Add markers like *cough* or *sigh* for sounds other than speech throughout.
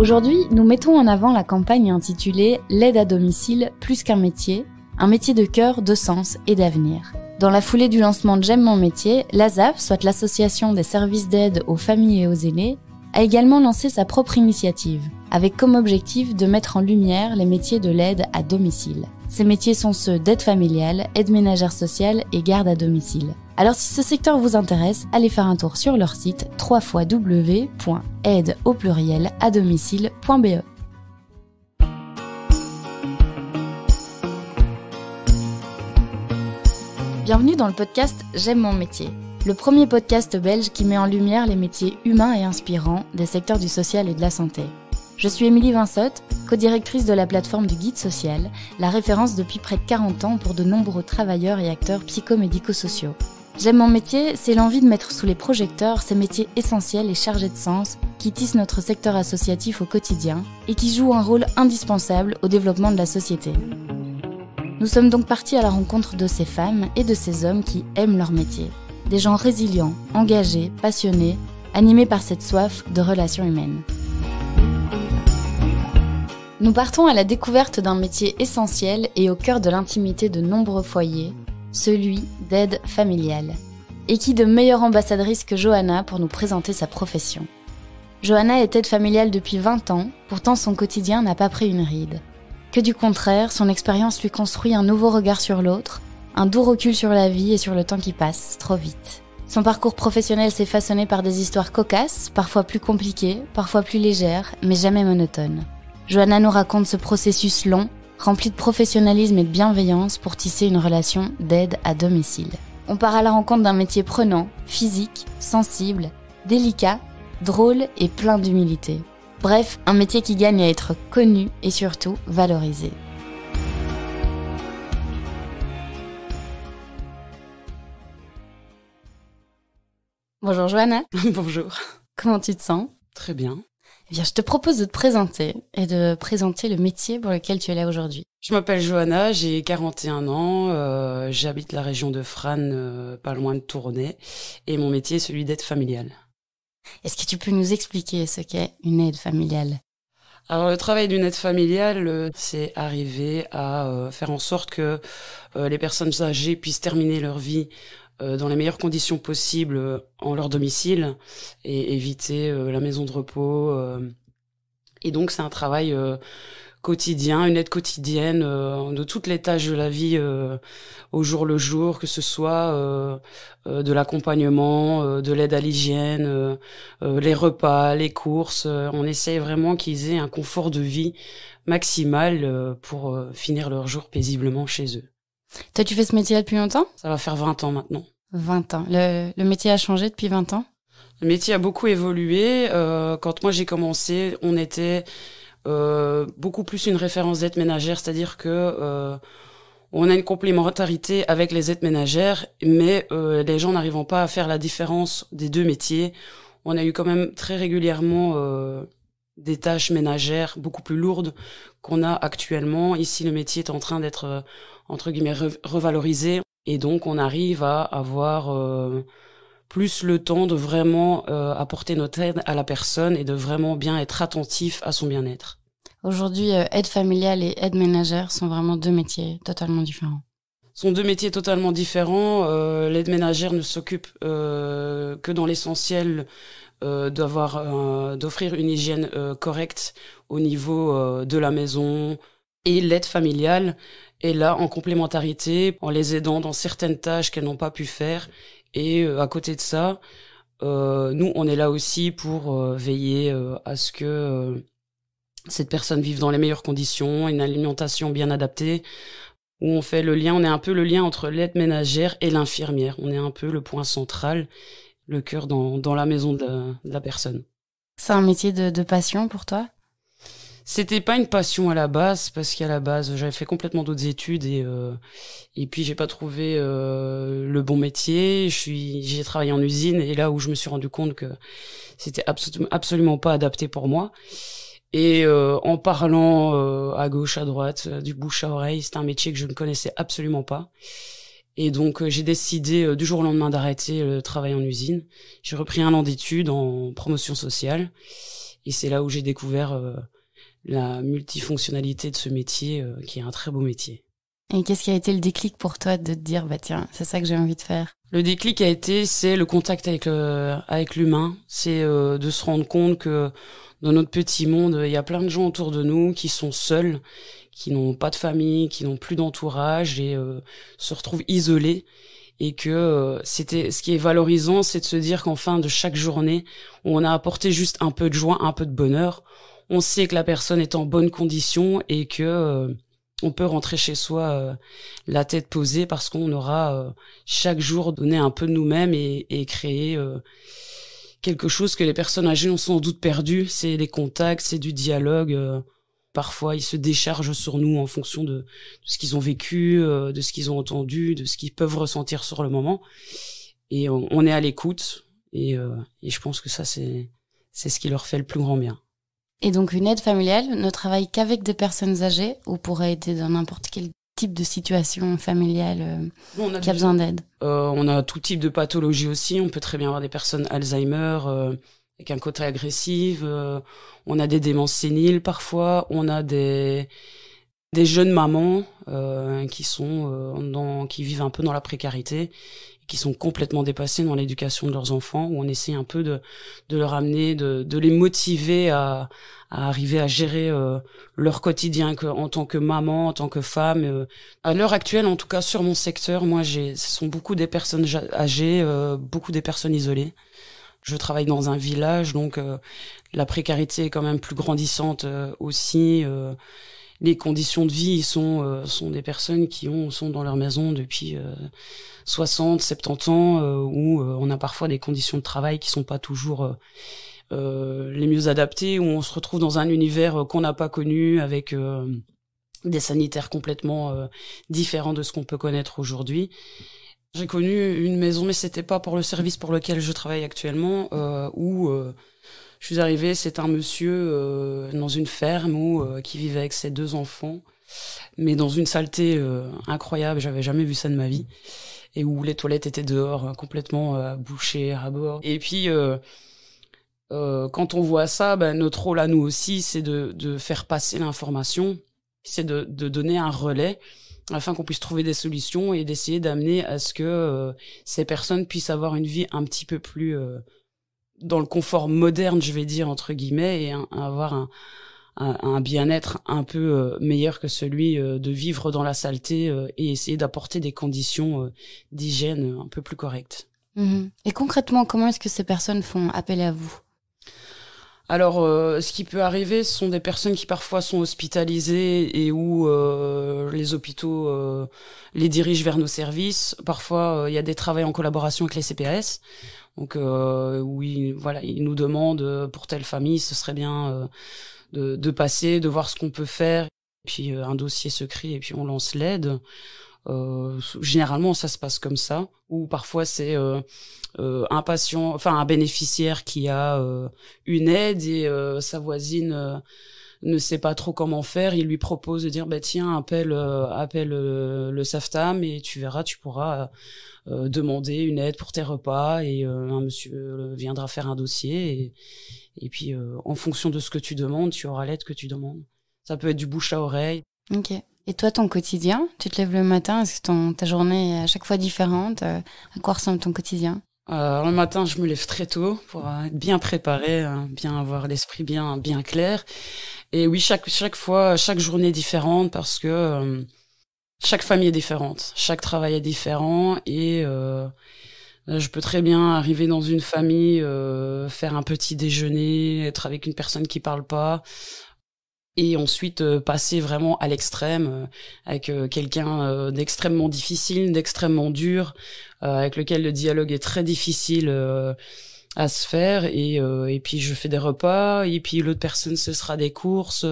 Aujourd'hui, nous mettons en avant la campagne intitulée L'aide à domicile plus qu'un métier, un métier de cœur, de sens et d'avenir. Dans la foulée du lancement de J'aime mon métier, l'ASAF, soit l'association des services d'aide aux familles et aux aînés, a également lancé sa propre initiative, avec comme objectif de mettre en lumière les métiers de l'aide à domicile. Ces métiers sont ceux d'aide familiale, aide ménagère sociale et garde à domicile. Alors si ce secteur vous intéresse, allez faire un tour sur leur site www.aide au pluriel à domicile.be. Bienvenue dans le podcast J'aime mon métier, le premier podcast belge qui met en lumière les métiers humains et inspirants des secteurs du social et de la santé. Je suis Émilie Vinsotte, co-directrice de la plateforme du Guide Social, la référence depuis près de 40 ans pour de nombreux travailleurs et acteurs psychomédico-sociaux. J'aime mon métier, c'est l'envie de mettre sous les projecteurs ces métiers essentiels et chargés de sens qui tissent notre secteur associatif au quotidien et qui jouent un rôle indispensable au développement de la société. Nous sommes donc partis à la rencontre de ces femmes et de ces hommes qui aiment leur métier. Des gens résilients, engagés, passionnés, animés par cette soif de relations humaines. Nous partons à la découverte d'un métier essentiel et au cœur de l'intimité de nombreux foyers, celui d'aide familiale. Et qui de meilleure ambassadrice que Johanna pour nous présenter sa profession Johanna est aide familiale depuis 20 ans, pourtant son quotidien n'a pas pris une ride. Que du contraire, son expérience lui construit un nouveau regard sur l'autre, un doux recul sur la vie et sur le temps qui passe trop vite. Son parcours professionnel s'est façonné par des histoires cocasses, parfois plus compliquées, parfois plus légères, mais jamais monotones. Johanna nous raconte ce processus long, rempli de professionnalisme et de bienveillance pour tisser une relation d'aide à domicile. On part à la rencontre d'un métier prenant, physique, sensible, délicat, drôle et plein d'humilité. Bref, un métier qui gagne à être connu et surtout valorisé. Bonjour Johanna. *laughs* Bonjour. Comment tu te sens Très bien je te propose de te présenter et de présenter le métier pour lequel tu es là aujourd'hui. Je m'appelle Johanna, j'ai 41 ans, euh, j'habite la région de Frane, euh, pas loin de Tournai, et mon métier est celui d'aide familiale. Est-ce que tu peux nous expliquer ce qu'est une aide familiale alors le travail d'une aide familiale, euh, c'est arriver à faire en sorte que les personnes âgées puissent terminer leur vie euh, dans les meilleures conditions possibles euh, en leur domicile et éviter euh, la maison de repos. et donc c'est un travail quotidien, une aide quotidienne de toutes les tâches de la vie au jour le jour, que ce soit de l'accompagnement, de l'aide à l'hygiène, les repas, les courses. on essaye vraiment qu'ils aient un confort de vie maximal pour finir leur jour paisiblement chez eux. Toi, tu fais ce métier depuis longtemps Ça va faire 20 ans maintenant. 20 ans. Le, métier a changé depuis 20 ans Le métier a beaucoup évolué. Euh, quand moi j'ai commencé, on était euh, beaucoup plus une référence d'aide ménagère, c'est-à-dire que euh, on a une complémentarité avec les aides ménagères, mais les gens n'arrivant pas à faire la différence des deux métiers, on a eu quand même très régulièrement des tâches ménagères beaucoup plus lourdes qu'on a actuellement. Ici, le métier est en train d'être, euh, entre guillemets, revalorisé. Et donc, on arrive à avoir euh, plus le temps de vraiment euh, apporter notre aide à la personne et de vraiment bien être attentif à son bien-être. Aujourd'hui, aide familiale et aide ménagère sont vraiment deux métiers totalement différents. Sont deux métiers totalement différents. l'aide ménagère ne s'occupe que dans l'essentiel euh, d'avoir euh, d'offrir une hygiène euh, correcte au niveau de la maison et l'aide familiale et là en complémentarité en les aidant dans certaines tâches qu'elles n'ont pas pu faire et à côté de ça nous on est là aussi pour veiller à ce que cette personne vive dans les meilleures conditions, une alimentation bien adaptée, où on fait le lien, on est un peu le lien entre l'aide ménagère et l'infirmière. On est un peu le point central le cœur dans, dans la maison de la, personne. C'est un métier de, passion pour toi c'était pas une passion à la base parce qu'à la base j'avais fait complètement d'autres études et euh, et puis j'ai pas trouvé euh, le bon métier je suis j'ai travaillé en usine et là où je me suis rendu compte que c'était absolument absolument pas adapté pour moi et euh, en parlant euh, à gauche à droite du bouche à oreille c'est un métier que je ne connaissais absolument pas et donc euh, j'ai décidé euh, du jour au lendemain d'arrêter le travail en usine. J'ai repris un an d'études en promotion sociale et c'est là où j'ai découvert euh, la multifonctionnalité de ce métier qui est un très beau métier. Et qu'est-ce qui a été le déclic pour toi de te dire, bah tiens, c'est ça que j'ai envie de faire Le déclic a été, c'est le contact avec le, avec l'humain, c'est euh, de se rendre compte que dans notre petit monde, il y a plein de gens autour de nous qui sont seuls, qui n'ont pas de famille, qui n'ont plus d'entourage et euh, se retrouvent isolés. Et que euh, c'était ce qui est valorisant, c'est de se dire qu'en fin de chaque journée, on a apporté juste un peu de joie, un peu de bonheur. On sait que la personne est en bonne condition et que on peut rentrer chez soi euh, la tête posée parce qu'on aura euh, chaque jour donné un peu de nous-mêmes et, et créé euh, quelque chose que les personnes âgées ont sans doute perdu. C'est les contacts, c'est du dialogue. parfois, ils se déchargent sur nous en fonction de, ce qu'ils ont vécu, de ce qu'ils ont entendu, de ce qu'ils peuvent ressentir sur le moment. Et on, est à l'écoute. Et, et je pense que ça, c'est ce qui leur fait le plus grand bien. Et donc une aide familiale ne travaille qu'avec des personnes âgées ou pourrait aider dans n'importe quel type de situation familiale euh, qui a besoin d'aide euh, On a tout type de pathologie aussi. On peut très bien avoir des personnes Alzheimer euh, avec un côté agressif. on a des démences séniles parfois. On a des des jeunes mamans qui sont dans, qui vivent un peu dans la précarité qui sont complètement dépassés dans l'éducation de leurs enfants, où on essaie un peu de, de leur amener, de, de les motiver à, à arriver à gérer euh, leur quotidien que, en tant que maman, en tant que femme. Euh. À l'heure actuelle, en tout cas sur mon secteur, moi, j'ai, ce sont beaucoup des personnes âgées, euh, beaucoup des personnes isolées. Je travaille dans un village, donc la précarité est quand même plus grandissante aussi les conditions de vie sont euh, sont des personnes qui ont sont dans leur maison depuis 60, euh, 70 ans euh, où on a parfois des conditions de travail qui sont pas toujours les mieux adaptées où on se retrouve dans un univers qu'on n'a pas connu avec des sanitaires complètement différents de ce qu'on peut connaître aujourd'hui. J'ai connu une maison, mais c'était pas pour le service pour lequel je travaille actuellement, où je suis arrivée, c'est un monsieur euh, dans une ferme où, euh, qui vivait avec ses deux enfants, mais dans une saleté euh, incroyable, j'avais jamais vu ça de ma vie, et où les toilettes étaient dehors, complètement bouchées à bord. Et puis... Euh, quand on voit ça, ben, notre rôle à nous aussi, c'est de, de faire passer l'information, c'est de, de, donner un relais afin qu'on puisse trouver des solutions et d'essayer d'amener à ce que ces personnes puissent avoir une vie un petit peu plus dans le confort moderne, je vais dire entre guillemets, et avoir un, bien-être un peu euh, meilleur que celui euh, de vivre dans la saleté euh, et essayer d'apporter des conditions d'hygiène un peu plus correctes. Mm-hmm. Et concrètement, comment est-ce que ces personnes font appel à vous alors, euh, ce qui peut arriver, ce sont des personnes qui parfois sont hospitalisées et où euh, les hôpitaux euh, les dirigent vers nos services. Parfois, il y a des travaux en collaboration avec les CPS. Donc, où ils, voilà, ils nous demandent pour telle famille, ce serait bien de, passer, de voir ce qu'on peut faire. puis un dossier se secret et puis on lance l'aide. Euh, généralement, ça se passe comme ça. Ou parfois, c'est euh, euh, un patient, enfin un bénéficiaire qui a une aide et sa voisine ne sait pas trop comment faire, il lui propose de dire bah tiens appelle appelle le SAFTAM et tu verras tu pourras demander une aide pour tes repas et un monsieur viendra faire un dossier et, et puis en fonction de ce que tu demandes tu auras l'aide que tu demandes. Ça peut être du bouche à oreille. Ok. Et toi, ton quotidien Tu te lèves le matin Est-ce que ta journée est à chaque fois différente euh, À quoi ressemble ton quotidien euh, le matin, je me lève très tôt pour euh, être bien préparée, hein, bien avoir l'esprit bien bien clair. Et oui, chaque fois, chaque journée est différente parce que chaque famille est différente, chaque travail est différent et je peux très bien arriver dans une famille, faire un petit déjeuner, être avec une personne qui parle pas, et ensuite euh, passer vraiment à l'extrême euh, avec euh, quelqu'un d'extrêmement difficile, d'extrêmement dur, avec lequel le dialogue est très difficile à se faire et, et puis je fais des repas et puis l'autre personne ce sera des courses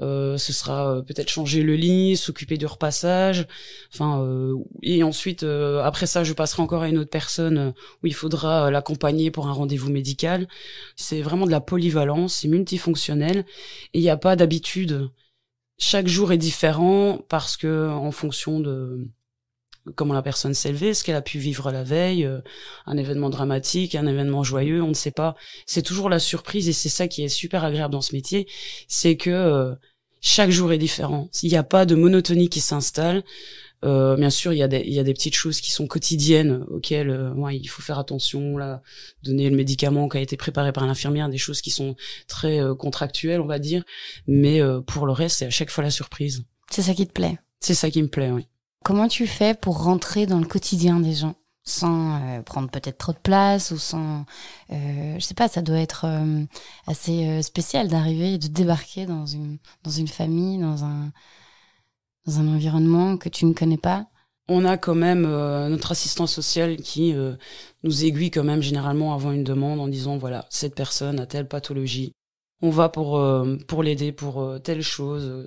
euh, ce sera euh, peut-être changer le lit, s'occuper du repassage. Enfin, euh, et ensuite, après ça, je passerai encore à une autre personne où il faudra l'accompagner pour un rendez-vous médical. C'est vraiment de la polyvalence, c'est multifonctionnel et il n'y a pas d'habitude. Chaque jour est différent parce que en fonction de comment la personne s'est levée, ce qu'elle a pu vivre la veille, euh, un événement dramatique, un événement joyeux, on ne sait pas. C'est toujours la surprise et c'est ça qui est super agréable dans ce métier, c'est que euh, chaque jour est différent. Il n'y a pas de monotonie qui s'installe. Euh, bien sûr, il y, a des, il y a des petites choses qui sont quotidiennes auxquelles il faut faire attention. Là, donner le médicament qui a été préparé par l'infirmière, des choses qui sont très contractuelles, on va dire. Mais pour le reste, c'est à chaque fois la surprise. C'est ça qui te plaît. C'est ça qui me plaît, oui. Comment tu fais pour rentrer dans le quotidien des gens sans euh, prendre peut-être trop de place ou sans, euh, je sais pas, ça doit être euh, assez spécial d'arriver et de débarquer dans une dans une famille, dans un dans un environnement que tu ne connais pas. On a quand même notre assistant social qui nous aiguille quand même généralement avant une demande en disant voilà cette personne a telle pathologie, on va pour pour l'aider pour telle chose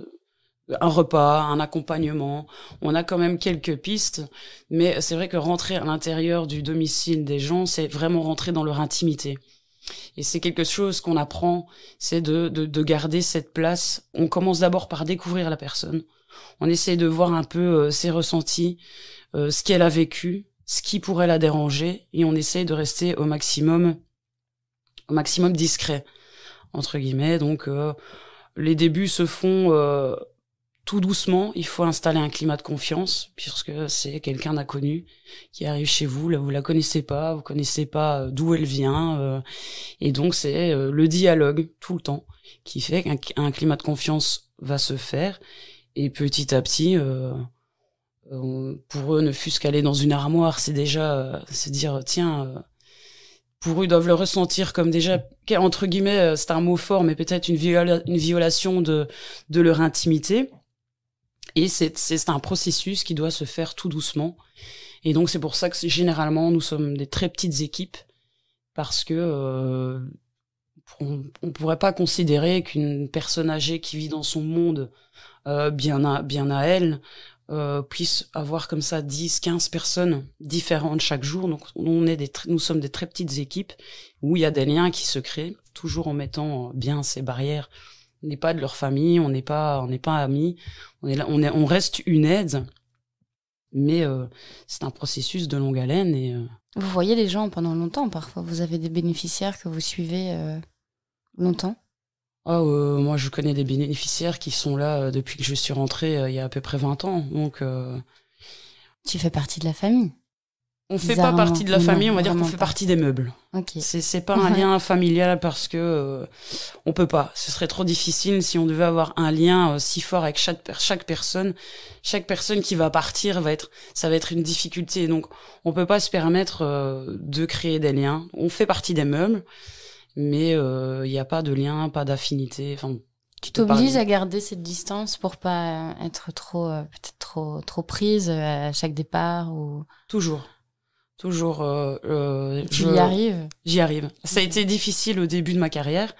un repas, un accompagnement. On a quand même quelques pistes, mais c'est vrai que rentrer à l'intérieur du domicile des gens, c'est vraiment rentrer dans leur intimité. Et c'est quelque chose qu'on apprend, c'est de, de, garder cette place. On commence d'abord par découvrir la personne. On essaie de voir un peu euh, ses ressentis, euh, ce qu'elle a vécu, ce qui pourrait la déranger, et on essaie de rester au maximum, au maximum discret, entre guillemets. Donc, euh, les débuts se font tout doucement, il faut installer un climat de confiance, puisque c'est quelqu'un d'inconnu qui arrive chez vous, là vous la connaissez pas, vous connaissez pas euh, d'où elle vient, euh, et donc c'est euh, le dialogue tout le temps qui fait qu'un climat de confiance va se faire, et petit à petit, pour eux, ne fût-ce qu'aller dans une armoire, c'est déjà, c'est dire tiens pour eux ils doivent le ressentir comme déjà entre guillemets c'est un mot fort mais peut-être une, violation de leur intimité et c'est un processus qui doit se faire tout doucement. Et donc c'est pour ça que généralement nous sommes des très petites équipes parce que euh, on, pourrait pas considérer qu'une personne âgée qui vit dans son monde euh, bien à bien à elle euh, puisse avoir comme ça 10 15 personnes différentes chaque jour. Donc on est des nous sommes des très petites équipes où il y a des liens qui se créent toujours en mettant bien ces barrières on n'est pas de leur famille, on n'est pas, on n'est pas amis, on est là, on, on reste une aide, mais euh, c'est un processus de longue haleine et. Euh, vous voyez les gens pendant longtemps parfois. Vous avez des bénéficiaires que vous suivez euh, longtemps. Ah, moi je connais des bénéficiaires qui sont là depuis que je suis rentrée il y a à peu près 20 ans, donc. Tu fais partie de la famille on fait pas partie de la famille, on va dire qu'on fait partie des meubles. Okay. C'est pas un lien familial parce que euh, on peut pas. Ce serait trop difficile si on devait avoir un lien euh, si fort avec chaque chaque personne. Chaque personne qui va partir va être, ça va être une difficulté. Donc on peut pas se permettre euh, de créer des liens. On fait partie des meubles, mais il euh, y a pas de lien, pas d'affinité. Enfin, tu t'obliges à garder cette distance pour pas être trop peut-être trop trop prise à chaque départ ou toujours toujours. Euh, euh tu y arrives. J'y arrive. Ça a été difficile au début de ma carrière.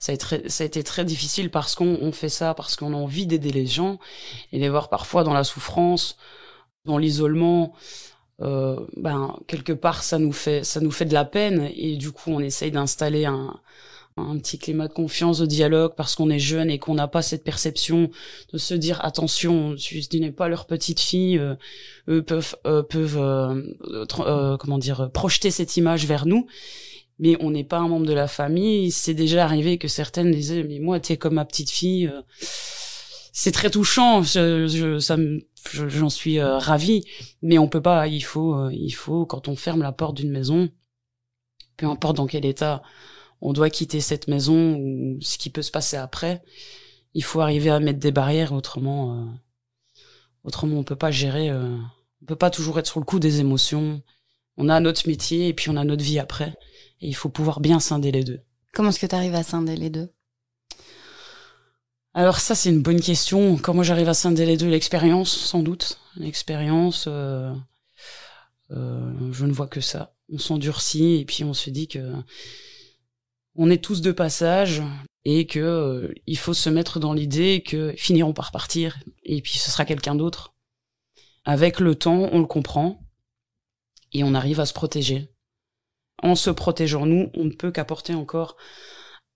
Ça a été très, ça a été très difficile parce qu'on fait ça parce qu'on a envie d'aider les gens et les voir parfois dans la souffrance, dans l'isolement. Euh, ben quelque part ça nous fait ça nous fait de la peine et du coup on essaye d'installer un un petit climat de confiance, de dialogue, parce qu'on est jeune et qu'on n'a pas cette perception de se dire attention, tu, n'es pas leur petite fille, euh, eux peuvent euh, peuvent euh, comment dire projeter cette image vers nous, mais on n'est pas un membre de la famille. C'est déjà arrivé que certaines disaient mais moi t'es comme ma petite fille. c'est très touchant, je, je ça j'en suis ravi, mais on peut pas. Il faut, il faut quand on ferme la porte d'une maison, peu importe dans quel état on doit quitter cette maison ou ce qui peut se passer après. Il faut arriver à mettre des barrières, autrement, euh, autrement on peut pas gérer, euh, on peut pas toujours être sur le coup des émotions. On a notre métier et puis on a notre vie après, et il faut pouvoir bien scinder les deux. Comment est-ce que tu arrives à scinder les deux Alors ça c'est une bonne question. Comment j'arrive à scinder les deux L'expérience sans doute, l'expérience. Euh, je ne vois que ça. On s'endurcit et puis on se dit que on est tous de passage et que euh, il faut se mettre dans l'idée que finiront par partir et puis ce sera quelqu'un d'autre. Avec le temps, on le comprend et on arrive à se protéger. En se protégeant nous, on ne peut qu'apporter encore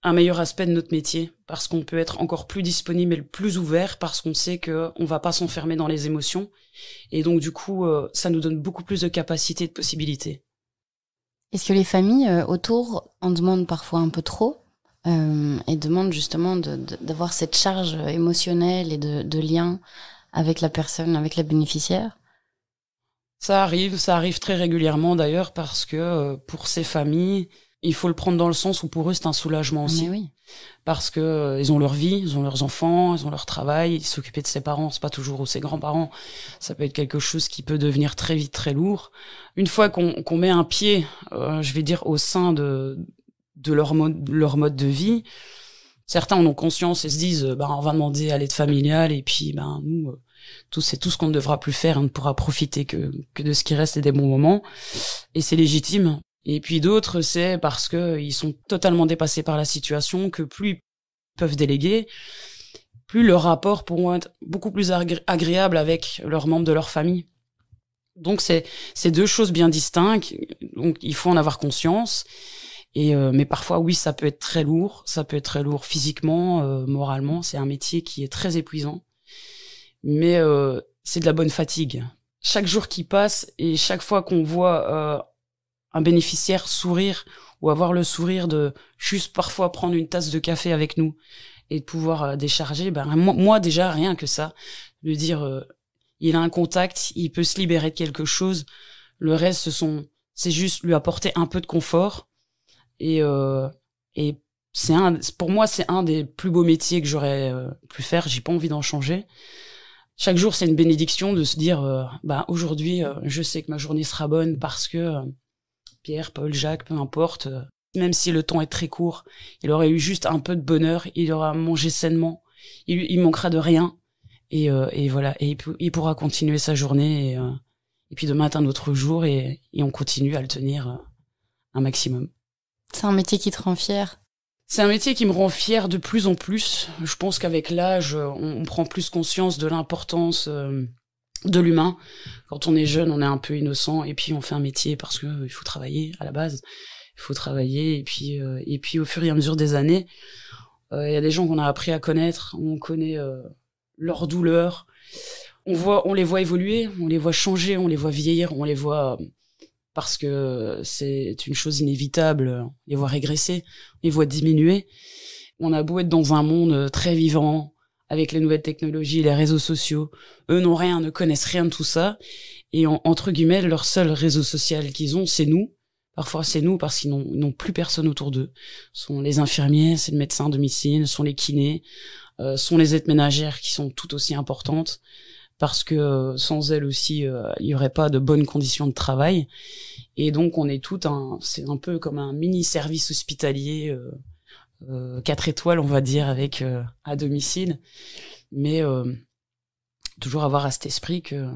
un meilleur aspect de notre métier parce qu'on peut être encore plus disponible et plus ouvert parce qu'on sait que on va pas s'enfermer dans les émotions et donc du coup euh, ça nous donne beaucoup plus de capacités et de possibilités. Est-ce que les familles euh, autour en demandent parfois un peu trop euh, et demandent justement d'avoir cette charge émotionnelle et de lien avec la personne, avec la bénéficiaire Ça arrive, ça arrive très régulièrement d'ailleurs parce que euh, pour ces familles, il faut le prendre dans le sens où pour eux c'est un soulagement aussi. Ah, oui. Parce que euh, ils ont leur vie, ils ont leurs enfants, ils ont leur travail, s'occuper de ses parents, c'est pas toujours ou ses grands-parents, ça peut être quelque chose qui peut devenir très vite très lourd. Une fois qu'on met un pied, euh, je vais dire au sein de de leur mode leur mode de vie, certains en ont conscience et se disent euh, ben, on va demander à l'aide familiale et puis ben nous tout c'est tout ce qu'on ne devra plus faire, on ne pourra profiter que que de ce qui reste et des bons moments et c'est légitime et puis d'autres, c'est parce que ils sont totalement dépassés par la situation, que plus ils peuvent déléguer, plus leurs rapports pourront être beaucoup plus agréables avec leurs membres de leur famille. Donc c'est c'est deux choses bien distinctes. Donc il faut en avoir conscience. Et euh, mais parfois oui, ça peut être très lourd. Ça peut être très lourd physiquement, euh, moralement. C'est un métier qui est très épuisant. Mais euh, c'est de la bonne fatigue. Chaque jour qui passe et chaque fois qu'on voit un bénéficiaire sourire ou avoir le sourire de juste parfois prendre une tasse de café avec nous et de pouvoir euh, décharger, ben, moi, déjà rien que ça, de dire euh, il a un contact, il peut se libérer de quelque chose. Le reste, ce sont, c'est juste lui apporter un peu de confort et euh, et c'est un, pour moi, c'est un des plus beaux métiers que j'aurais pu faire. J'ai pas envie d'en changer. Chaque jour, c'est une bénédiction de se dire, bah aujourd'hui, je sais que ma journée sera bonne parce que Pierre, Paul, Jacques, peu importe, euh, même si le temps est très court, il aurait eu juste un peu de bonheur, il aura mangé sainement, il, manquera de rien, et, euh, voilà, et il, pourra continuer sa journée, et, euh, puis demain un autre jour, et, on continue à le tenir un maximum. C'est un métier qui te rend fier c'est un métier qui me rend fier de plus en plus. Je pense qu'avec l'âge, on, prend plus conscience de l'importance de l'humain. Quand on est jeune, on est un peu innocent et puis on fait un métier parce que euh, il faut travailler à la base. Il faut travailler et puis euh, et puis au fur et à mesure des années, euh, il y a des gens qu'on a appris à connaître, on connaît leurs douleurs, On voit on les voit évoluer, on les voit changer, on les voit vieillir, on les voit parce que c'est une chose inévitable, on les voit régresser, on les voit diminuer. On a beau être dans un monde très vivant, avec les nouvelles technologies, les réseaux sociaux. Eux n'ont rien, ne connaissent rien de tout ça. Et entre guillemets, leur seul réseau social qu'ils ont, c'est nous. Parfois, c'est nous parce qu'ils n'ont plus personne autour d'eux. Ce sont les infirmiers, c'est le médecin à domicile, ce sont les kinés, euh, ce sont les aides ménagères qui sont tout aussi importantes parce que euh, sans elles aussi, euh, il n'y aurait pas de bonnes conditions de travail. Et donc, on est tout un, c'est un peu comme un mini service hospitalier. Euh, quatre étoiles, on va dire, avec euh, à domicile. Mais euh, toujours avoir à cet esprit que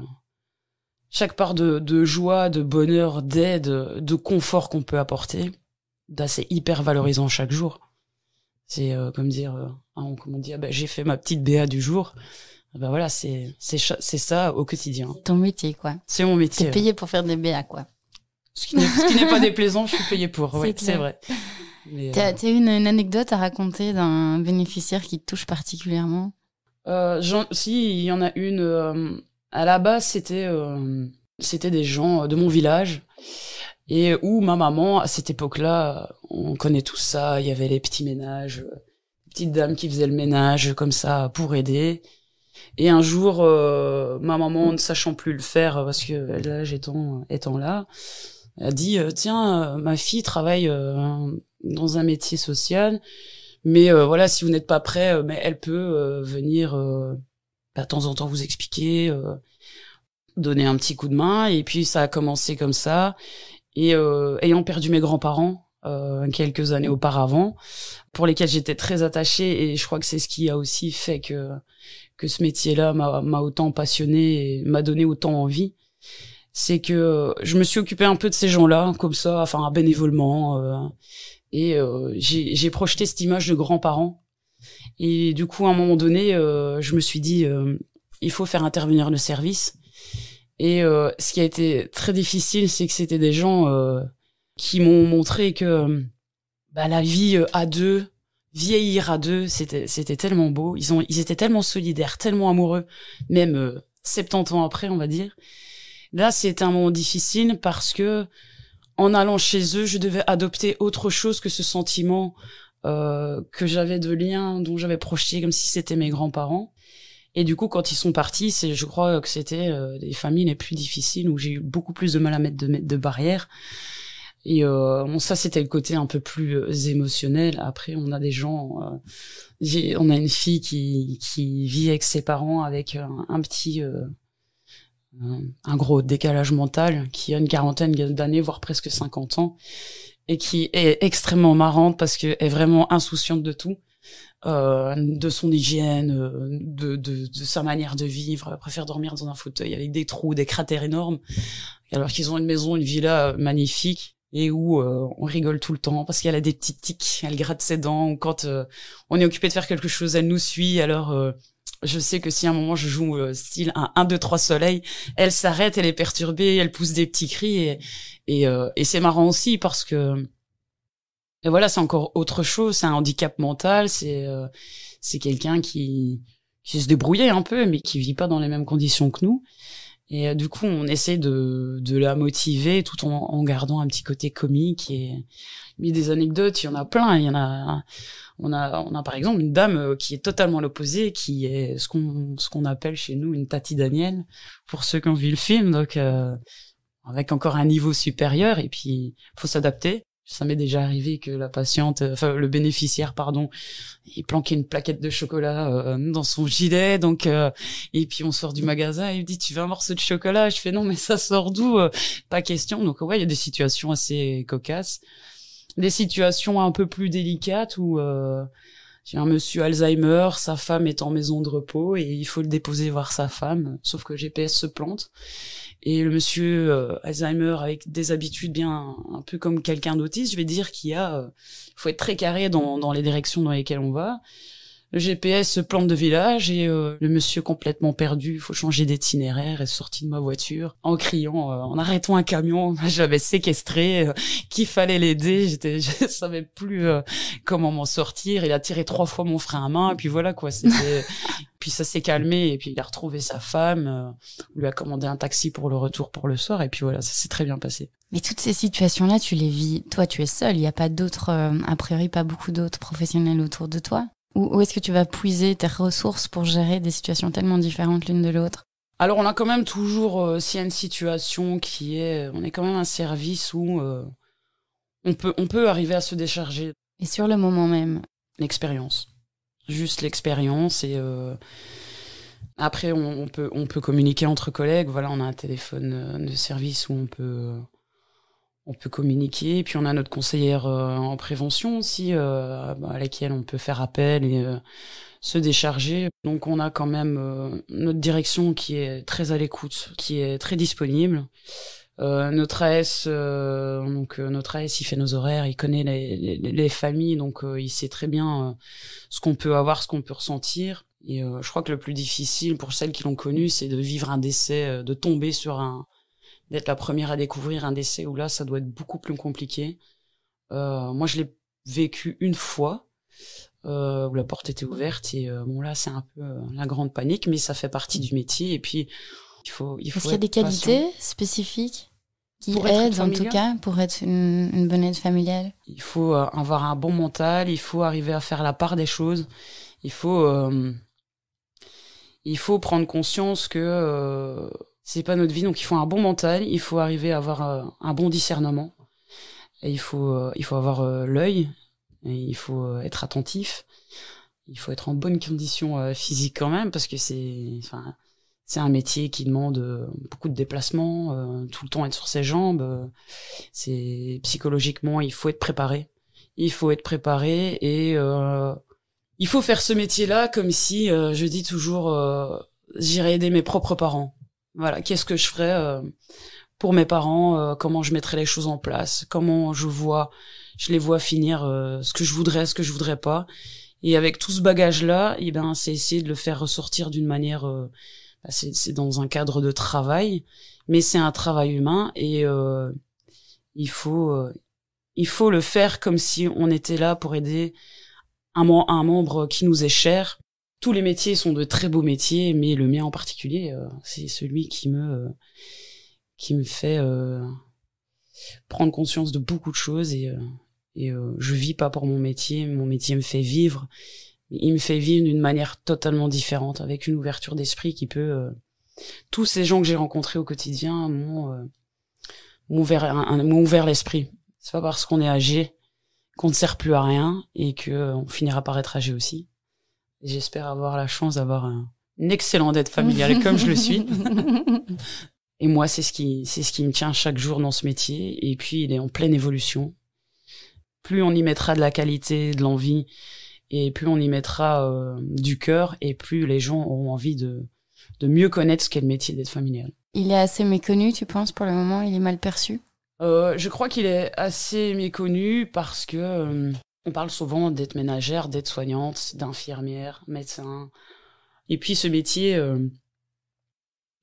chaque part de, joie, de bonheur, d'aide, de confort qu'on peut apporter, d'assez bah, c'est hyper valorisant chaque jour. C'est comme dire, dit, bah, j'ai fait ma petite BA du jour. Bah, voilà, c'est c'est ça au quotidien. Ton métier quoi. C'est mon métier. T'es payé pour faire des BA quoi. Ce qui n'est pas déplaisant, je suis payé pour. *laughs* c'est vrai. Euh, t'as une, anecdote à raconter d'un bénéficiaire qui te touche particulièrement euh, Si, il y en a une. Euh, à la base, c'était euh, c'était des gens de mon village. Et où ma maman, à cette époque-là, on connaît tout ça, il y avait les petits ménages, les petites dames qui faisaient le ménage comme ça pour aider. Et un jour, ma maman, ne sachant plus le faire, parce que l'âge étant, étant là, a dit euh, tiens euh, ma fille travaille euh, dans un métier social, mais voilà si vous n'êtes pas prêt, mais elle peut venir bah, de temps en temps vous expliquer, donner un petit coup de main et puis ça a commencé comme ça et ayant perdu mes grands-parents quelques années auparavant, pour lesquels j'étais très attachée et je crois que c'est ce qui a aussi fait que que ce métier-là m'a autant passionné et m'a donné autant envie c'est que euh, je me suis occupé un peu de ces gens-là, comme ça, enfin bénévolement, euh, et euh, j'ai projeté cette image de grands-parents. Et du coup, à un moment donné, je me suis dit, il faut faire intervenir le service. Et ce qui a été très difficile, c'est que c'était des gens qui m'ont montré que bah, la vie à deux, vieillir à deux, c'était c'était tellement beau. Ils ont ils étaient tellement solidaires, tellement amoureux, même 70 ans après, on va dire. Là, c'était un moment difficile parce que en allant chez eux, je devais adopter autre chose que ce sentiment euh, que j'avais de lien dont j'avais projeté comme si c'était mes grands-parents. Et du coup, quand ils sont partis, c'est, je crois que c'était euh, des familles les plus difficiles où j'ai eu beaucoup plus de mal à mettre de, barrières. Et euh, ça, c'était le côté un peu plus euh, émotionnel. Après, on a des gens. on a une fille qui, vit avec ses parents, avec un, un petit euh, un gros décalage mental qui a une quarantaine d'années, voire presque 50 ans, et qui est extrêmement marrante parce qu'elle est vraiment insouciante de tout. Euh, de son hygiène, euh, de, sa manière de vivre, elle préfère dormir dans un fauteuil avec des trous, des cratères énormes, alors qu'ils ont une maison, une villa magnifique et où on rigole tout le temps parce qu'elle a des petits tics, elle gratte ses dents, quand on est occupé de faire quelque chose, elle nous suit, alors je sais que si à un moment je joue euh, style un 1 2 3 soleil, elle s'arrête, elle est perturbée, elle pousse des petits cris et euh, et, c'est marrant aussi parce que et voilà, c'est encore autre chose, c'est un handicap mental, c'est euh, c'est quelqu'un qui qui se débrouillait un peu mais qui vit pas dans les mêmes conditions que nous. Et euh, du coup, on essaie de, de la motiver tout en, gardant un petit côté comique et des anecdotes, il y en a plein. Il y en a, on a, on a par exemple une dame euh, qui est totalement l'opposé, qui est ce qu'on ce qu'on appelle chez nous une tati Daniel pour ceux qui ont vu le film. Donc euh, avec encore un niveau supérieur et puis faut s'adapter. Ça m'est déjà arrivé que la patiente, euh, enfin le bénéficiaire, pardon, il planquait une plaquette de chocolat euh, dans son gilet, donc euh, et puis on sort du magasin, il me dit tu veux un morceau de chocolat Je fais non mais ça sort d'où Pas question. Donc ouais, il y a des situations assez cocasses, des situations un peu plus délicates où j'ai un monsieur Alzheimer, sa femme est en maison de repos et il faut le déposer voir sa femme, sauf que GPS se plante. Et le monsieur euh, Alzheimer, avec des habitudes bien un peu comme quelqu'un d'autiste, je vais dire qu'il a, euh, faut être très carré dans les directions dans lesquelles on va le GPS se plante de village et euh, le monsieur complètement perdu, il faut changer d'itinéraire, est sorti de ma voiture en criant, euh, en arrêtant un camion, *laughs* j'avais séquestré, euh, qu'il fallait l'aider, j'étais, *laughs* je savais plus comment m'en sortir. Il a tiré trois fois mon frein à main, et puis voilà quoi. C'était, *laughs* puis ça s'est calmé et puis il a retrouvé sa femme, on lui a commandé un taxi pour le retour pour le soir et puis voilà, ça s'est très bien passé. Mais toutes ces situations-là, tu les vis. Toi, tu es seul. Il n'y a pas d'autres, a priori, pas beaucoup d'autres professionnels autour de toi. Où, est-ce que tu vas puiser tes ressources pour gérer des situations tellement différentes l'une de l'autre Alors, on a quand même toujours, si euh, s'il y a une situation qui est. On est quand même un service où euh, on, peut, on peut arriver à se décharger. Et sur le moment même L'expérience. Juste l'expérience et. Euh, après, on, on, peut, on peut communiquer entre collègues. Voilà, on a un téléphone de service où on peut, on peut communiquer. Et puis on a notre conseillère euh, en prévention aussi, à euh, laquelle bah, on peut faire appel et euh, se décharger. Donc on a quand même notre direction qui est très à l'écoute, qui est très disponible. notre AS, donc notre AS, il fait nos horaires, il connaît les, les familles, donc il sait très bien ce qu'on peut avoir, ce qu'on peut ressentir. Et je crois que le plus difficile pour celles qui l'ont connu, c'est de vivre un décès, de tomber sur un, d'être la première à découvrir un décès où là, ça doit être beaucoup plus compliqué. Euh, moi, je l'ai vécu une fois euh, où la porte était ouverte et euh, bon là, c'est un peu euh, la grande panique, mais ça fait partie du métier. Et puis, il faut, il faut. Est-ce qu'il y a des qualités spécifiques qui aident en tout cas pour être une, une bonne aide familiale Il faut euh, avoir un bon mental, il faut arriver à faire la part des choses, il faut il faut prendre conscience que euh, c'est pas notre vie. Donc il faut un bon mental, il faut arriver à avoir euh, un bon discernement, et il faut euh, il faut avoir euh, l'œil, et il faut être attentif, il faut être en bonne condition physique quand même parce que c'est enfin c'est un métier qui demande beaucoup de déplacements, tout le temps être sur ses jambes. c'est psychologiquement il faut être préparé, il faut être préparé et il faut faire ce métier-là comme si je dis toujours j'irai aider mes propres parents voilà, qu'est-ce que je ferais euh, pour mes parents euh, Comment je mettrais les choses en place Comment je vois, je les vois finir euh, ce que je voudrais, ce que je voudrais pas. Et avec tout ce bagage-là, eh ben, c'est essayer de le faire ressortir d'une manière. Bah, c'est dans un cadre de travail, mais c'est un travail humain et il faut il faut le faire comme si on était là pour aider un, un membre qui nous est cher tous les métiers sont de très beaux métiers, mais le mien en particulier, euh, c'est celui qui me, euh, qui me fait euh, prendre conscience de beaucoup de choses et, et je vis pas pour mon métier, mon métier me fait vivre, il me fait vivre d'une manière totalement différente, avec une ouverture d'esprit qui peut. tous ces gens que j'ai rencontrés au quotidien m'ont ouvert, ouvert l'esprit. C'est pas parce qu'on est âgé qu'on ne sert plus à rien et que on finira par être âgé aussi. J'espère avoir la chance d'avoir un, excellent excellente aide familiale comme je le suis. *laughs* et moi, c'est ce qui, c'est ce qui me tient chaque jour dans ce métier. Et puis, il est en pleine évolution. Plus on y mettra de la qualité, de l'envie, et plus on y mettra euh, du cœur, et plus les gens auront envie de, de mieux connaître ce qu'est le métier d'aide familial. Il est assez méconnu, tu penses, pour le moment Il est mal perçu euh, Je crois qu'il est assez méconnu parce que euh, on parle souvent d'être ménagère, d'être soignante, d'infirmière, médecin. Et puis ce métier euh,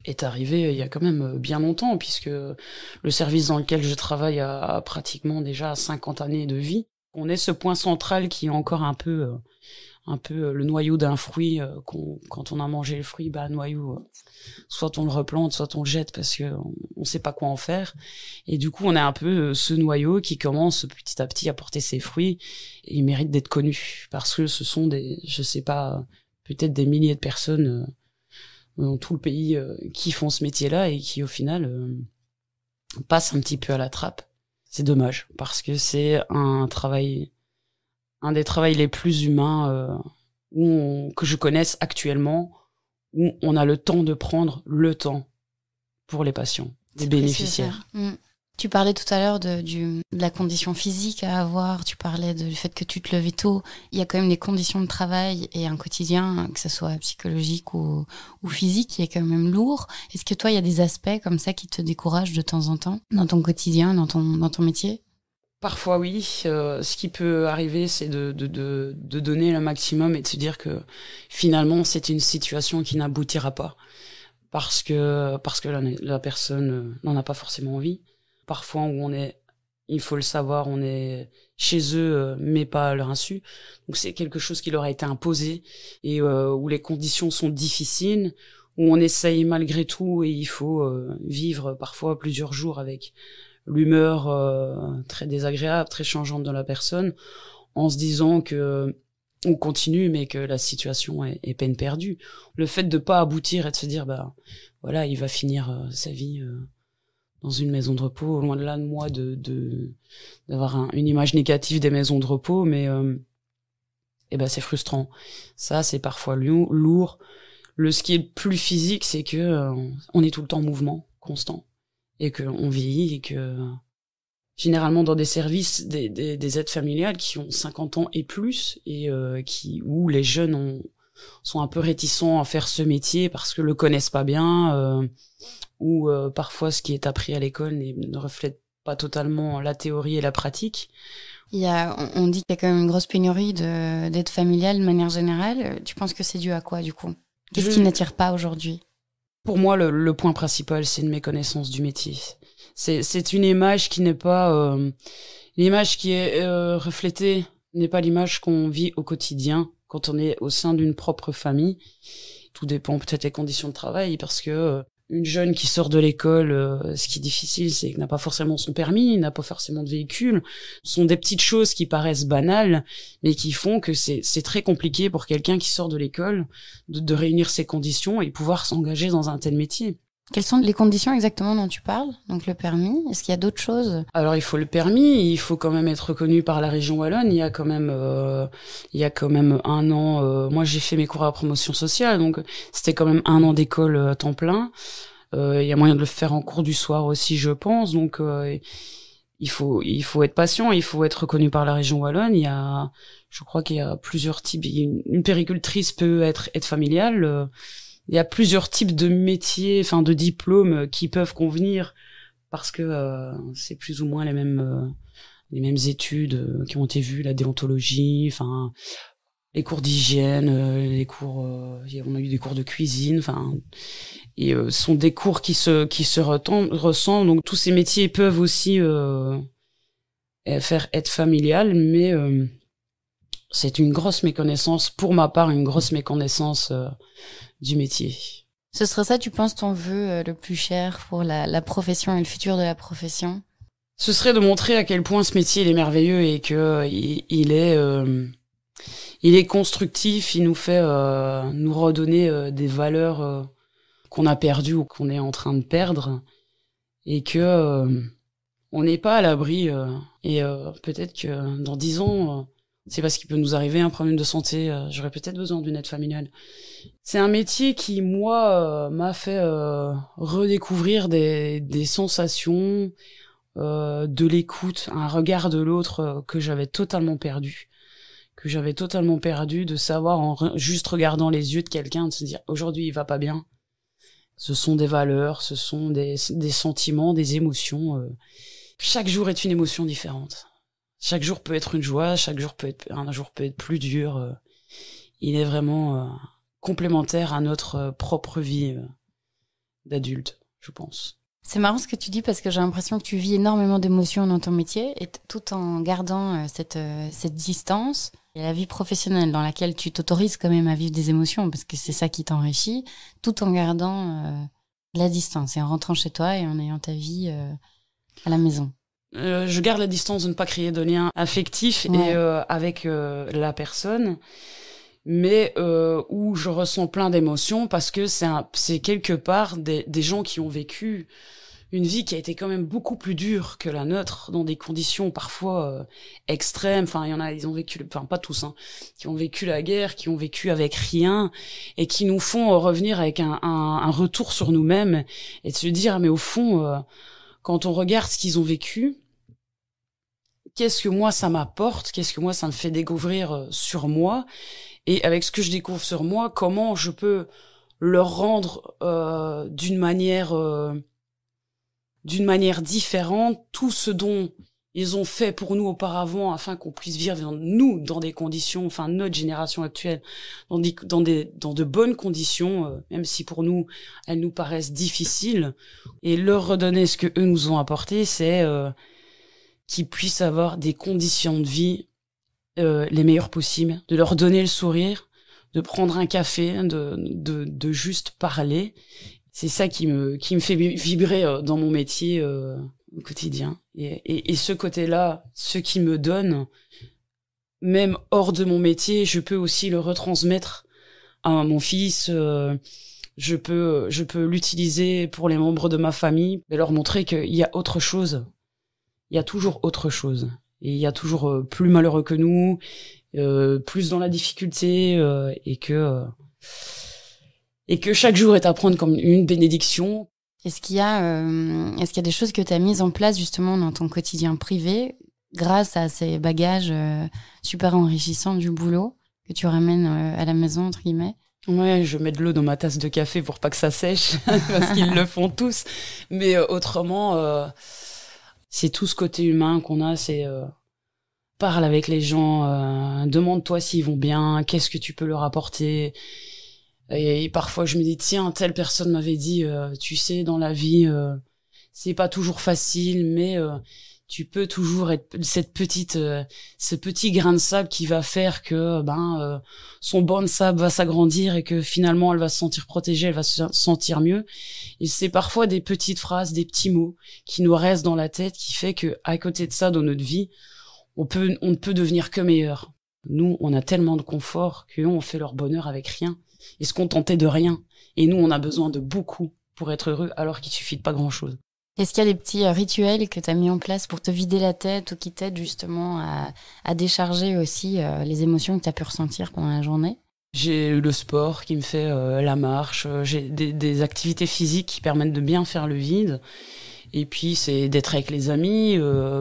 est arrivé il y a quand même euh, bien longtemps, puisque le service dans lequel je travaille a, pratiquement déjà 50 années de vie. On est ce point central qui est encore un peu euh, un peu euh, le noyau d'un fruit euh, quand on a mangé le fruit bah noyau euh, soit on le replante soit on le jette parce que on, sait pas quoi en faire et du coup on a un peu ce noyau qui commence petit à petit à porter ses fruits et il mérite d'être connu parce que ce sont des je sais pas peut-être des milliers de personnes dans tout le pays qui font ce métier-là et qui au final passent un petit peu à la trappe c'est dommage parce que c'est un travail un des travails les plus humains euh, que je connaisse actuellement, où on a le temps de prendre le temps pour les patients, les bénéficiaires. Mm. Tu parlais tout à l'heure de, la condition physique à avoir, tu parlais du fait que tu te levais tôt. Il y a quand même des conditions de travail et un quotidien, que ce soit psychologique ou, physique, qui est quand même lourd. Est-ce que toi, il y a des aspects comme ça qui te découragent de temps en temps dans ton quotidien, dans dans ton métier Parfois oui. Euh, ce qui peut arriver, c'est de, de, de, de, donner le maximum et de se dire que finalement c'est une situation qui n'aboutira pas parce que parce que la, personne euh, n'en a pas forcément envie. Parfois où on est, il faut le savoir, on est chez eux euh, mais pas à leur insu. Donc c'est quelque chose qui leur a été imposé et où les conditions sont difficiles, où on essaye malgré tout et il faut vivre parfois plusieurs jours avec l'humeur euh, très désagréable, très changeante de la personne, en se disant que euh, on continue mais que la situation est, peine perdue. Le fait de pas aboutir et de se dire bah voilà il va finir euh, sa vie dans une maison de repos, loin de là de moi de d'avoir de, une image négative des maisons de repos, mais eh ben c'est frustrant. Ça c'est parfois lourd. Le ce qui est plus physique c'est que on est tout le temps en mouvement constant et qu'on vieillit et que généralement dans des services des, aides familiales qui ont 50 ans et plus et euh, qui où les jeunes sont un peu réticents à faire ce métier parce que le connaissent pas bien euh, ou euh, parfois ce qui est appris à l'école ne reflète pas totalement la théorie et la pratique. Il y on dit qu'il y a quand même une grosse pénurie d'aides familiales de manière générale. Tu penses que c'est dû à quoi du coup Qu'est-ce qui n'attire pas aujourd'hui pour moi, le, point principal, c'est une méconnaissance du métier. C'est une image qui n'est pas euh, l'image qui est euh, reflétée n'est pas l'image qu'on vit au quotidien quand on est au sein d'une propre famille. Tout dépend peut-être des conditions de travail parce que euh, une jeune qui sort de l'école, euh, ce qui est difficile, c'est qu'elle n'a pas forcément son permis, n'a pas forcément de véhicule. Ce sont des petites choses qui paraissent banales, mais qui font que c'est très compliqué pour quelqu'un qui sort de l'école de, de réunir ses conditions et pouvoir s'engager dans un tel métier. Quelles sont les conditions exactement dont tu parles Donc le permis, est-ce qu'il y a d'autres choses Alors il faut le permis, il faut quand même être reconnu par la région wallonne. Il y a quand même, euh, il y a quand même un an. Euh, moi j'ai fait mes cours à promotion sociale, donc c'était quand même un an d'école euh, à temps plein. Euh, il y a moyen de le faire en cours du soir aussi, je pense. Donc euh, il faut, il faut être patient, il faut être reconnu par la région wallonne. Il y a, je crois qu'il y a plusieurs types. Une, péricultrice peut être être familiale il y a plusieurs types de métiers, enfin de diplômes qui peuvent convenir parce que euh, c'est plus ou moins les mêmes euh, les mêmes études euh, qui ont été vues, la déontologie, enfin les cours d'hygiène, les cours, on a eu des cours de cuisine, enfin, et ce sont des cours qui se qui se Donc tous ces métiers peuvent aussi faire être familial, mais c'est une grosse méconnaissance, pour ma part, une grosse méconnaissance euh, du métier. Ce serait ça, tu penses, ton vœu euh, le plus cher pour la, profession et le futur de la profession Ce serait de montrer à quel point ce métier il est merveilleux et que euh, il, est il est constructif, il nous fait nous redonner des valeurs qu'on a perdues ou qu'on est en train de perdre et que on n'est pas à l'abri et peut-être que dans dix ans c'est parce qu'il peut nous arriver un problème de santé. Euh, j'aurais peut-être besoin d'une aide familiale. C'est un métier qui, moi, euh, m'a fait euh, redécouvrir des, sensations, de l'écoute, un regard de l'autre que j'avais totalement perdu que j'avais totalement perdu de savoir en juste regardant les yeux de quelqu'un de se dire aujourd'hui il va pas bien ce sont des valeurs, ce sont des, sentiments, des émotions. chaque jour est une émotion différente. Chaque jour peut être une joie, chaque jour peut être un jour peut être plus dur. Euh. Il est vraiment euh, complémentaire à notre euh, propre vie d'adulte, je pense. C'est marrant ce que tu dis parce que j'ai l'impression que tu vis énormément d'émotions dans ton métier et tout en gardant cette, cette distance et la vie professionnelle dans laquelle tu t'autorises quand même à vivre des émotions parce que c'est ça qui t'enrichit tout en gardant la distance et en rentrant chez toi et en ayant ta vie à la maison. Euh, je garde la distance de ne pas créer de lien affectif et euh, avec euh, la personne mais euh, où je ressens plein d'émotions parce que c'est c'est quelque part des, des gens qui ont vécu une vie qui a été quand même beaucoup plus dure que la nôtre dans des conditions parfois extrêmes enfin il y en a ils ont vécu enfin pas tous hein, qui ont vécu la guerre qui ont vécu avec rien et qui nous font revenir avec un, un, un retour sur nous-mêmes et de se dire mais au fond quand on regarde ce qu'ils ont vécu, qu'est-ce que moi ça m'apporte, qu'est-ce que moi ça me fait découvrir euh, sur moi, et avec ce que je découvre sur moi, comment je peux leur rendre euh, d'une manière euh, d'une manière différente tout ce dont ils ont fait pour nous auparavant afin qu'on puisse vivre nous dans des conditions, enfin notre génération actuelle, dans des, dans, des, dans de bonnes conditions, euh, même si pour nous elles nous paraissent difficiles, et leur redonner ce que eux nous ont apporté, c'est qui puissent avoir des conditions de vie euh, les meilleures possibles, de leur donner le sourire, de prendre un café, hein, de, de, juste parler. C'est ça qui me, qui me fait vibrer euh, dans mon métier euh, au quotidien. Et, et, ce côté-là, ce qui me donne, même hors de mon métier, je peux aussi le retransmettre à mon fils. je peux, je peux l'utiliser pour les membres de ma famille et leur montrer qu'il y a autre chose il y a toujours autre chose. Et il y a toujours euh, plus malheureux que nous, euh, plus dans la difficulté, euh, et que et que chaque jour est à prendre comme une bénédiction. Est-ce qu'il y a est-ce qu'il y a des choses que tu as mises en place justement dans ton quotidien privé grâce à ces bagages super enrichissants du boulot que tu ramènes à la maison entre guillemets Ouais, je mets de l'eau dans ma tasse de café pour pas que ça sèche, *laughs* parce qu'ils le font tous. Mais autrement, c'est tout ce côté humain qu'on a, c'est euh, parle avec les gens, euh, demande-toi s'ils vont bien, qu'est-ce que tu peux leur apporter. Et, parfois je me dis tiens telle personne m'avait dit euh, tu sais dans la vie euh, c'est pas toujours facile mais tu peux toujours être cette petite, euh, ce petit grain de sable qui va faire que ben euh, son banc de sable va s'agrandir et que finalement elle va se sentir protégée, elle va se sentir mieux. Et c'est parfois des petites phrases, des petits mots qui nous restent dans la tête, qui fait que à côté de ça, dans notre vie, on peut, on ne peut devenir que meilleur. Nous, on a tellement de confort que on fait leur bonheur avec rien et se contenter de rien. Et nous, on a besoin de beaucoup pour être heureux, alors qu'il suffit de pas grand chose. Est-ce qu'il y a des petits euh, rituels que tu as mis en place pour te vider la tête ou qui t'aident justement à, décharger aussi euh, les émotions que tu as pu ressentir pendant la journée j'ai eu le sport qui me fait euh, la marche, j'ai des, activités physiques qui permettent de bien faire le vide. Et puis c'est d'être avec les amis,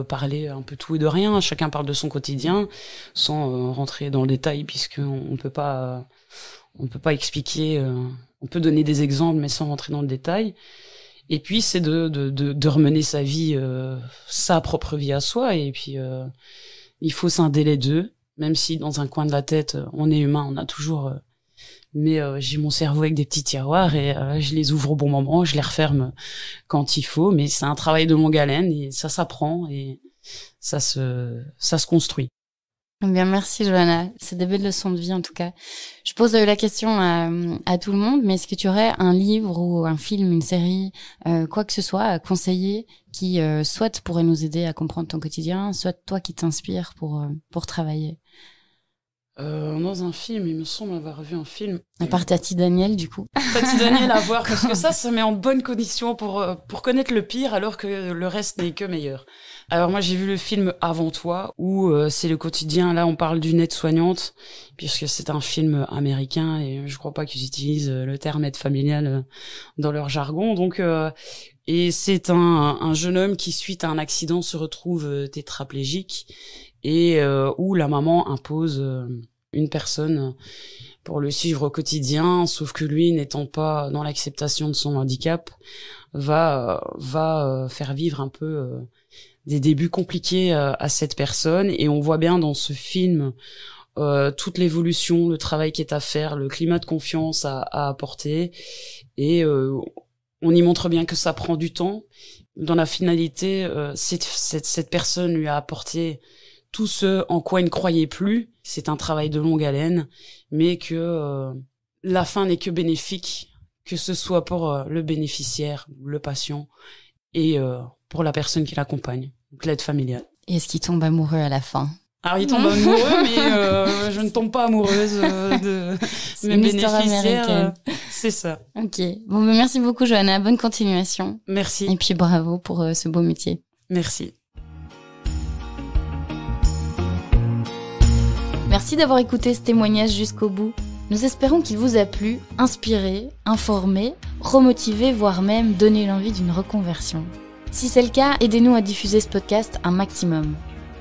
parler un peu tout et de rien. Chacun parle de son quotidien, sans rentrer dans le détail puisqu'on ne peut pas, on peut pas expliquer. on peut donner des exemples mais sans rentrer dans le détail. Et puis c'est de, de, de, remener sa vie, euh, sa propre vie à soi. Et puis euh, il faut scinder les deux, même si dans un coin de la tête, euh, on est humain, on a toujours. mais j'ai mon cerveau avec des petits tiroirs et je les ouvre au bon moment, je les referme quand il faut. Mais c'est un travail de mon galène et ça s'apprend et ça se ça se construit. Eh bien, merci Johanna. C'est des belles leçons de vie en tout cas. Je pose euh, la question à, tout le monde, mais est-ce que tu aurais un livre ou un film, une série, euh, quoi que ce soit à conseiller qui euh, soit pourrait nous aider à comprendre ton quotidien, soit toi qui t'inspire pour, pour travailler euh, dans un film, il me semble avoir vu un film. À part Tati Daniel, du coup. *laughs* Tati Daniel à voir, parce que ça, se *laughs* met en bonne condition pour, euh, pour connaître le pire, alors que le reste n'est que meilleur. Alors moi, j'ai vu le film Avant toi, où euh, c'est le quotidien. Là, on parle d'une aide-soignante, puisque c'est un film américain, et je crois pas qu'ils utilisent euh, le terme aide familiale dans leur jargon. Donc, et c'est un, un, jeune homme qui, suite à un accident, se retrouve tétraplégique et euh, où la maman impose euh, une personne pour le suivre au quotidien, sauf que lui, n'étant pas dans l'acceptation de son handicap, va euh, va faire vivre un peu des débuts compliqués à cette personne. Et on voit bien dans ce film toute l'évolution, le travail qui est à faire, le climat de confiance à, à apporter. Et on y montre bien que ça prend du temps. Dans la finalité, cette, cette, personne lui a apporté tout ce en quoi il ne croyait plus, c'est un travail de longue haleine, mais que euh, la fin n'est que bénéfique, que ce soit pour euh, le bénéficiaire, le patient et euh, pour la personne qui l'accompagne, l'aide familiale. Et Est-ce qu'il tombe amoureux à la fin alors il tombe amoureux, mais *laughs* je ne tombe pas amoureuse de mes bénéficiaires. C'est ça. Ok. Bon, ben, merci beaucoup, Johanna. Bonne continuation. Merci. Et puis bravo pour ce beau métier. Merci. Merci d'avoir écouté ce témoignage jusqu'au bout. Nous espérons qu'il vous a plu, inspiré, informé, remotivé, voire même donné l'envie d'une reconversion. Si c'est le cas, aidez-nous à diffuser ce podcast un maximum.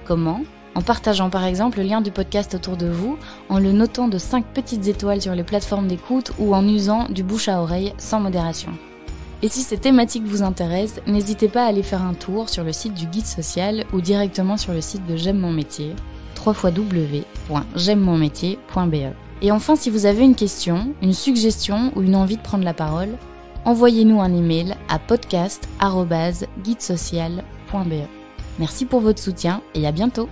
Comment En partageant par exemple le lien du podcast autour de vous, en le notant de 5 petites étoiles sur les plateformes d'écoute ou en usant du bouche à oreille sans modération. Et si ces thématiques vous intéressent, n'hésitez pas à aller faire un tour sur le site du guide social ou directement sur le site de J'aime mon métier wwwjaime Et enfin, si vous avez une question, une suggestion ou une envie de prendre la parole, envoyez-nous un email à podcast@guidesocial.be. Merci pour votre soutien et à bientôt.